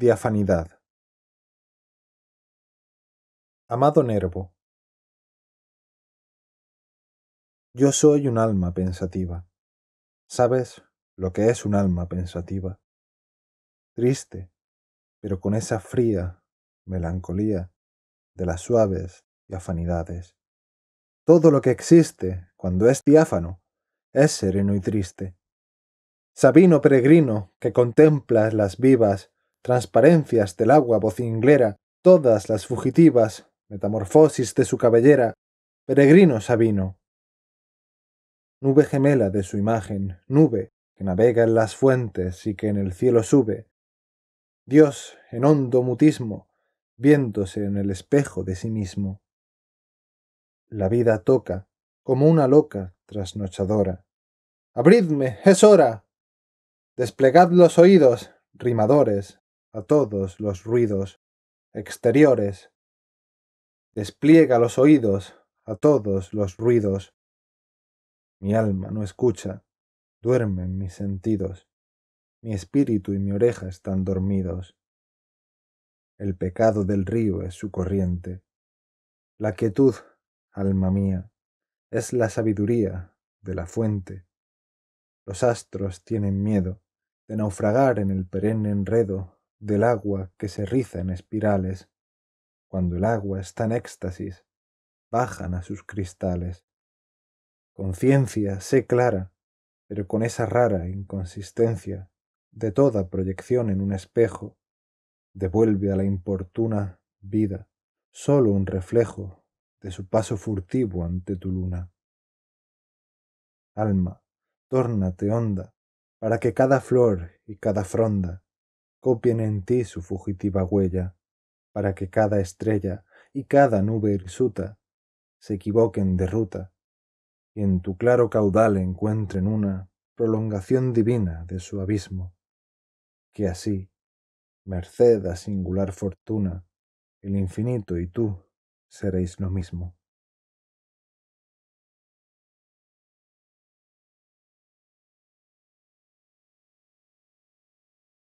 Diafanidad. Amado Nervo. Yo soy un alma pensativa. ¿Sabes lo que es un alma pensativa? Triste, pero con esa fría melancolía de las suaves diafanidades. Todo lo que existe cuando es diáfano es sereno y triste. Sabino peregrino que contemplas las vivas transparencias del agua vocinglera, todas las fugitivas, metamorfosis de su cabellera, peregrino Sabino. Nube gemela de su imagen, nube que navega en las fuentes y que en el cielo sube. Dios en hondo mutismo, viéndose en el espejo de sí mismo. La vida toca, como una loca trasnochadora. ¡Abridme! ¡Es hora! Desplegad los oídos, rimadores, a todos los ruidos exteriores. Despliega los oídos a todos los ruidos. Mi alma no escucha, duermen mis sentidos, mi espíritu y mi oreja están dormidos. El pecado del río es su corriente. La quietud, alma mía, es la sabiduría de la fuente. Los astros tienen miedo de naufragar en el perenne enredo del agua que se riza en espirales, cuando el agua está en éxtasis, bajan a sus cristales. Conciencia, sé clara, pero con esa rara inconsistencia de toda proyección en un espejo, devuelve a la importuna vida sólo un reflejo de su paso furtivo ante tu luna. Alma, tórnate honda, para que cada flor y cada fronda copien en ti su fugitiva huella, para que cada estrella y cada nube hirsuta se equivoquen de ruta, y en tu claro caudal encuentren una prolongación divina de su abismo, que así, merced a singular fortuna, el infinito y tú seréis lo mismo.